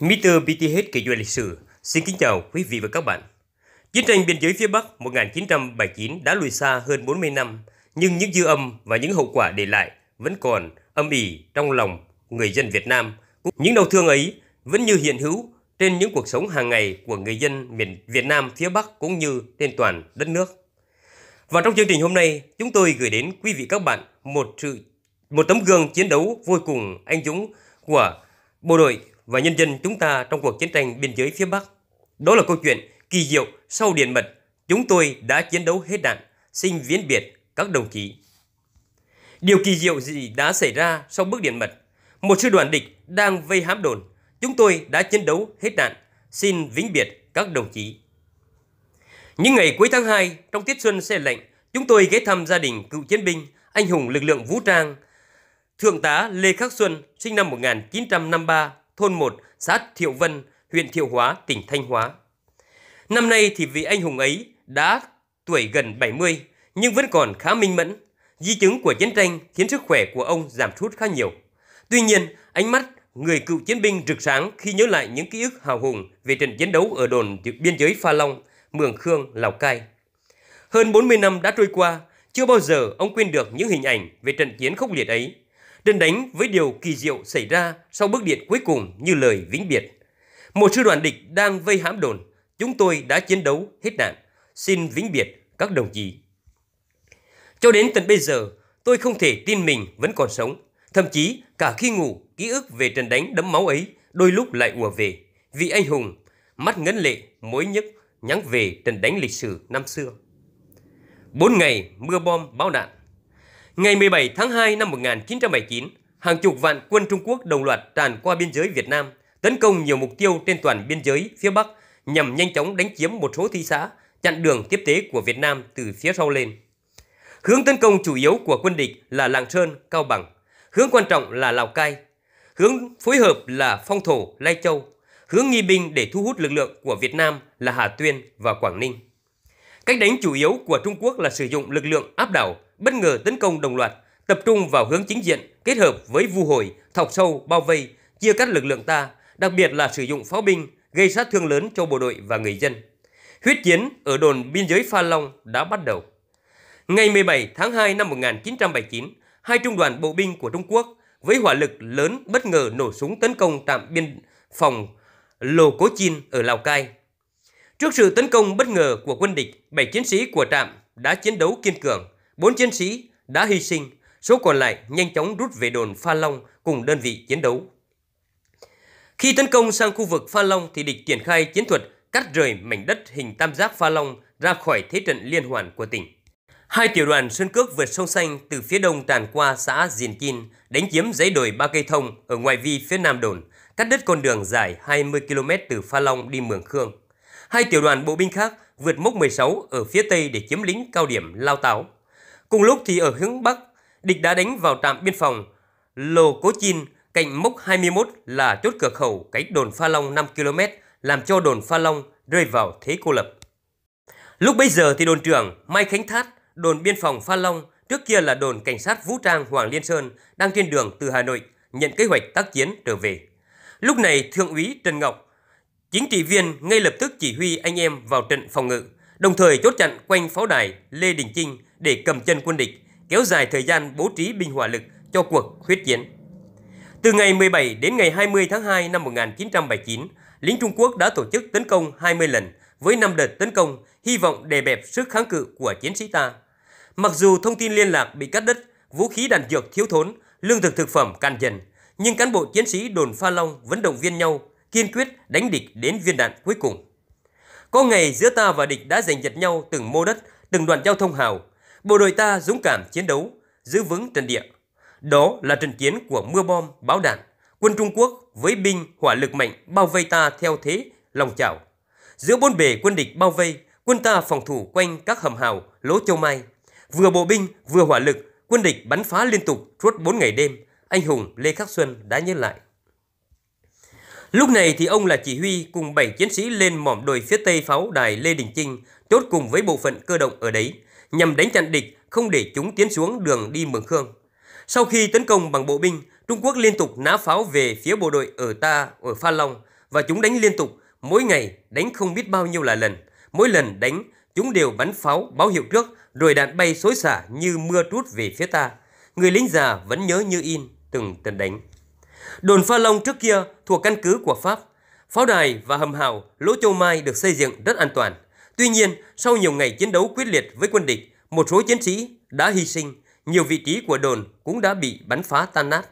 Mr. BTH kể chuyện lịch sử, xin kính chào quý vị và các bạn. Chiến tranh biên giới phía Bắc 1979 đã lùi xa hơn 40 năm, nhưng những dư âm và những hậu quả để lại vẫn còn âm ỉ trong lòng người dân Việt Nam. Những đau thương ấy vẫn như hiện hữu trên những cuộc sống hàng ngày của người dân miền Việt Nam phía Bắc cũng như trên toàn đất nước. Và trong chương trình hôm nay, chúng tôi gửi đến quý vị các bạn một sự một tấm gương chiến đấu vô cùng anh dũng của bộ đội và nhân dân chúng ta trong cuộc chiến tranh biên giới phía Bắc. Đó là câu chuyện kỳ diệu sau điện mật. Chúng tôi đã chiến đấu hết đạn, xin viễn biệt các đồng chí. Điều kỳ diệu gì đã xảy ra sau bước điện mật? Một sư đoàn địch đang vây hãm đồn. Chúng tôi đã chiến đấu hết đạn, xin vĩnh biệt các đồng chí. Những ngày cuối tháng 2, trong tiết xuân xe lệnh, chúng tôi ghé thăm gia đình cựu chiến binh, anh hùng lực lượng vũ trang, Thượng tá Lê Khắc Xuân, sinh năm 1953, thôn 1, xã Thiệu Vân, huyện Thiệu Hóa, tỉnh Thanh Hóa. Năm nay thì vị anh hùng ấy đã tuổi gần 70 nhưng vẫn còn khá minh mẫn. Di chứng của chiến tranh khiến sức khỏe của ông giảm sút khá nhiều. Tuy nhiên, ánh mắt người cựu chiến binh rực sáng khi nhớ lại những ký ức hào hùng về trận chiến đấu ở đồn biên giới Pha Long, Mường Khương, Lào Cai. Hơn 40 năm đã trôi qua, chưa bao giờ ông quên được những hình ảnh về trận chiến khốc liệt ấy đần đánh với điều kỳ diệu xảy ra sau bước điện cuối cùng như lời vĩnh biệt. Một sư đoàn địch đang vây hãm đồn, chúng tôi đã chiến đấu hết nạn. Xin vĩnh biệt các đồng chí. Cho đến tận bây giờ, tôi không thể tin mình vẫn còn sống. Thậm chí cả khi ngủ, ký ức về trận đánh đấm máu ấy đôi lúc lại ùa về. Vì anh hùng, mắt ngấn lệ, mối nhức nhắn về trận đánh lịch sử năm xưa. Bốn ngày mưa bom bão đạn Ngày 17 tháng 2 năm 1979, hàng chục vạn quân Trung Quốc đồng loạt tràn qua biên giới Việt Nam, tấn công nhiều mục tiêu trên toàn biên giới phía Bắc nhằm nhanh chóng đánh chiếm một số thị xã, chặn đường tiếp tế của Việt Nam từ phía sau lên. Hướng tấn công chủ yếu của quân địch là Lạng Sơn, Cao Bằng. Hướng quan trọng là Lào Cai. Hướng phối hợp là Phong Thổ, Lai Châu. Hướng nghi binh để thu hút lực lượng của Việt Nam là Hà Tuyên và Quảng Ninh. Cách đánh chủ yếu của Trung Quốc là sử dụng lực lượng áp đảo bất ngờ tấn công đồng loạt, tập trung vào hướng chính diện, kết hợp với vu hồi, thọc sâu, bao vây, chia cắt lực lượng ta, đặc biệt là sử dụng pháo binh, gây sát thương lớn cho bộ đội và người dân. Huyết chiến ở đồn biên giới Pha Long đã bắt đầu. Ngày 17 tháng 2 năm 1979, hai trung đoàn bộ binh của Trung Quốc với hỏa lực lớn bất ngờ nổ súng tấn công trạm biên phòng Lô Cố Chin ở Lào Cai. Trước sự tấn công bất ngờ của quân địch, bảy chiến sĩ của trạm đã chiến đấu kiên cường, Bốn chiến sĩ đã hy sinh, số còn lại nhanh chóng rút về đồn Pha Long cùng đơn vị chiến đấu. Khi tấn công sang khu vực Pha Long thì địch triển khai chiến thuật cắt rời mảnh đất hình tam giác Pha Long ra khỏi thế trận liên hoàn của tỉnh. Hai tiểu đoàn Sơn Cước vượt sông Xanh từ phía đông tràn qua xã Diền Chin, đánh chiếm dãy đồi Ba Cây Thông ở ngoài vi phía nam đồn, cắt đứt con đường dài 20 km từ Pha Long đi Mường Khương. Hai tiểu đoàn bộ binh khác vượt mốc 16 ở phía tây để chiếm lĩnh cao điểm Lao Táo. Cùng lúc thì ở hướng Bắc, địch đã đánh vào trạm biên phòng Lô Cố Chin cạnh mốc 21 là chốt cửa khẩu cách đồn Pha Long 5 km làm cho đồn Pha Long rơi vào thế cô lập. Lúc bấy giờ thì đồn trưởng Mai Khánh Thát, đồn biên phòng Pha Long, trước kia là đồn cảnh sát vũ trang Hoàng Liên Sơn đang trên đường từ Hà Nội nhận kế hoạch tác chiến trở về. Lúc này Thượng úy Trần Ngọc, chính trị viên ngay lập tức chỉ huy anh em vào trận phòng ngự, đồng thời chốt chặn quanh pháo đài Lê Đình Trinh để cầm chân quân địch, kéo dài thời gian bố trí binh hỏa lực cho cuộc huyết chiến. Từ ngày 17 đến ngày 20 tháng 2 năm 1979, lính Trung Quốc đã tổ chức tấn công 20 lần với 5 đợt tấn công, hy vọng đè bẹp sức kháng cự của chiến sĩ ta. Mặc dù thông tin liên lạc bị cắt đứt, vũ khí đạn dược thiếu thốn, lương thực thực phẩm cạn dần, nhưng cán bộ chiến sĩ đồn Pha Long vẫn động viên nhau kiên quyết đánh địch đến viên đạn cuối cùng. Có ngày giữa ta và địch đã giành giật nhau từng mô đất, từng đoạn giao thông hào. Bộ đội ta dũng cảm chiến đấu, giữ vững trận địa. Đó là trận chiến của mưa bom, báo đạn. Quân Trung Quốc với binh, hỏa lực mạnh bao vây ta theo thế, lòng chảo. Giữa bốn bề quân địch bao vây, quân ta phòng thủ quanh các hầm hào, lỗ châu mai. Vừa bộ binh, vừa hỏa lực, quân địch bắn phá liên tục suốt 4 ngày đêm. Anh hùng Lê Khắc Xuân đã nhớ lại. Lúc này thì ông là chỉ huy cùng 7 chiến sĩ lên mỏm đồi phía tây pháo đài Lê Đình Trinh, chốt cùng với bộ phận cơ động ở đấy, nhằm đánh chặn địch, không để chúng tiến xuống đường đi Mường Khương. Sau khi tấn công bằng bộ binh, Trung Quốc liên tục ná pháo về phía bộ đội ở ta, ở Pha Long và chúng đánh liên tục, mỗi ngày đánh không biết bao nhiêu là lần. Mỗi lần đánh, chúng đều bắn pháo báo hiệu trước rồi đạn bay xối xả như mưa trút về phía ta. Người lính già vẫn nhớ như in từng trận đánh. Đồn Pha Long trước kia thuộc căn cứ của Pháp. Pháo đài và hầm hào Lỗ Châu Mai được xây dựng rất an toàn. Tuy nhiên, sau nhiều ngày chiến đấu quyết liệt với quân địch, một số chiến sĩ đã hy sinh, nhiều vị trí của đồn cũng đã bị bắn phá tan nát.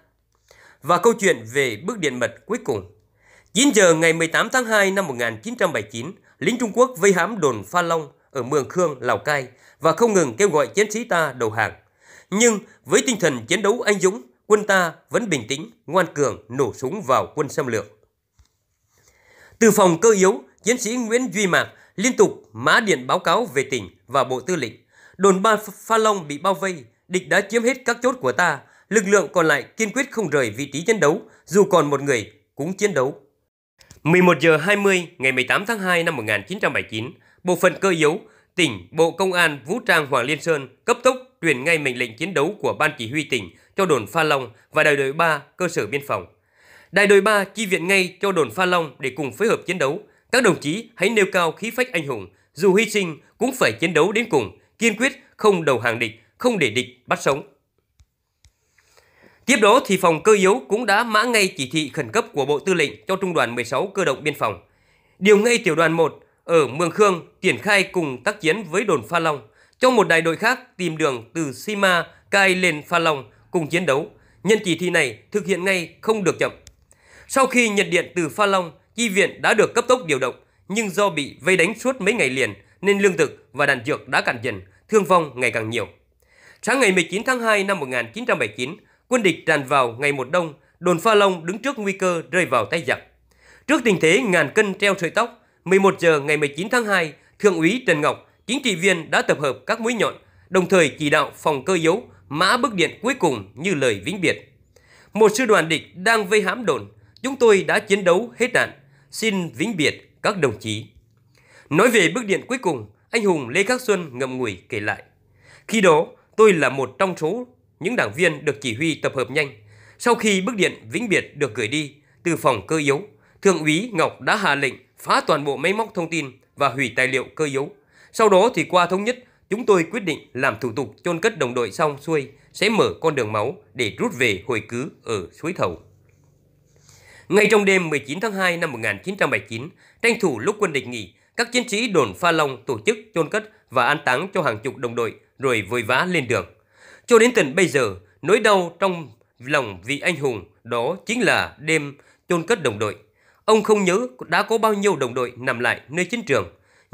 Và câu chuyện về bước điện mật cuối cùng. 9 giờ ngày 18 tháng 2 năm 1979, lính Trung Quốc vây hãm đồn Pha Long ở Mường Khương, Lào Cai và không ngừng kêu gọi chiến sĩ ta đầu hàng. Nhưng với tinh thần chiến đấu anh dũng, quân ta vẫn bình tĩnh, ngoan cường nổ súng vào quân xâm lược. Từ phòng cơ yếu, chiến sĩ Nguyễn Duy Mạc liên tục mã điện báo cáo về tỉnh và bộ tư lệnh. Đồn ba Pha Long bị bao vây, địch đã chiếm hết các chốt của ta, lực lượng còn lại kiên quyết không rời vị trí chiến đấu, dù còn một người cũng chiến đấu. 11 giờ 20 ngày 18 tháng 2 năm 1979, bộ phận cơ yếu, tỉnh, Bộ Công an vũ trang Hoàng Liên Sơn cấp tốc truyền ngay mệnh lệnh chiến đấu của Ban Chỉ huy tỉnh cho đồn Pha Long và đại đội 3 cơ sở biên phòng. Đại đội 3 chi viện ngay cho đồn Pha Long để cùng phối hợp chiến đấu. Các đồng chí hãy nêu cao khí phách anh hùng, dù hy sinh cũng phải chiến đấu đến cùng, kiên quyết không đầu hàng địch, không để địch bắt sống. Tiếp đó thì phòng cơ yếu cũng đã mã ngay chỉ thị khẩn cấp của Bộ Tư lệnh cho Trung đoàn 16 cơ động biên phòng. Điều ngay tiểu đoàn 1 ở Mường Khương triển khai cùng tác chiến với đồn Pha Long. Trong một đại đội khác tìm đường từ Sima cai lên Pha Long cùng chiến đấu, nhân chỉ thị này thực hiện ngay không được chậm. Sau khi nhận điện từ Pha Long, chi viện đã được cấp tốc điều động, nhưng do bị vây đánh suốt mấy ngày liền nên lương thực và đạn dược đã cạn dần, thương vong ngày càng nhiều. Sáng ngày 19 tháng 2 năm 1979, quân địch tràn vào ngày một đông, đồn Pha Long đứng trước nguy cơ rơi vào tay giặc. Trước tình thế ngàn cân treo sợi tóc, 11 giờ ngày 19 tháng 2, Thượng úy Trần Ngọc chính trị viên đã tập hợp các mũi nhọn, đồng thời chỉ đạo phòng cơ yếu mã bức điện cuối cùng như lời vĩnh biệt. Một sư đoàn địch đang vây hãm đồn, chúng tôi đã chiến đấu hết đạn, xin vĩnh biệt các đồng chí. Nói về bức điện cuối cùng, anh hùng Lê Khắc Xuân ngậm ngùi kể lại. Khi đó, tôi là một trong số những đảng viên được chỉ huy tập hợp nhanh. Sau khi bức điện vĩnh biệt được gửi đi từ phòng cơ yếu, Thượng úy Ngọc đã hạ lệnh phá toàn bộ máy móc thông tin và hủy tài liệu cơ yếu sau đó thì qua thống nhất, chúng tôi quyết định làm thủ tục chôn cất đồng đội xong xuôi sẽ mở con đường máu để rút về hồi cứ ở suối thầu. Ngay trong đêm 19 tháng 2 năm 1979, tranh thủ lúc quân địch nghỉ, các chiến sĩ đồn Pha Long tổ chức chôn cất và an táng cho hàng chục đồng đội rồi vội vã lên đường. Cho đến tận bây giờ, nỗi đau trong lòng vị anh hùng đó chính là đêm chôn cất đồng đội. Ông không nhớ đã có bao nhiêu đồng đội nằm lại nơi chiến trường,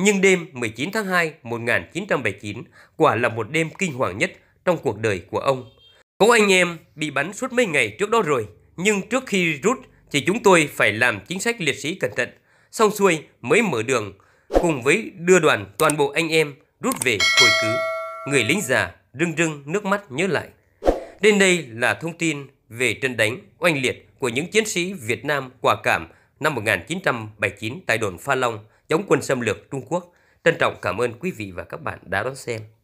nhưng đêm 19 tháng 2 1979 quả là một đêm kinh hoàng nhất trong cuộc đời của ông. Có anh em bị bắn suốt mấy ngày trước đó rồi, nhưng trước khi rút thì chúng tôi phải làm chính sách liệt sĩ cẩn thận, xong xuôi mới mở đường, cùng với đưa đoàn toàn bộ anh em rút về hồi cứ. Người lính già rưng rưng nước mắt nhớ lại. Đến đây là thông tin về trận đánh oanh liệt của những chiến sĩ Việt Nam quả cảm năm 1979 tại đồn Pha Long, chống quân xâm lược Trung Quốc. Trân trọng cảm ơn quý vị và các bạn đã đón xem.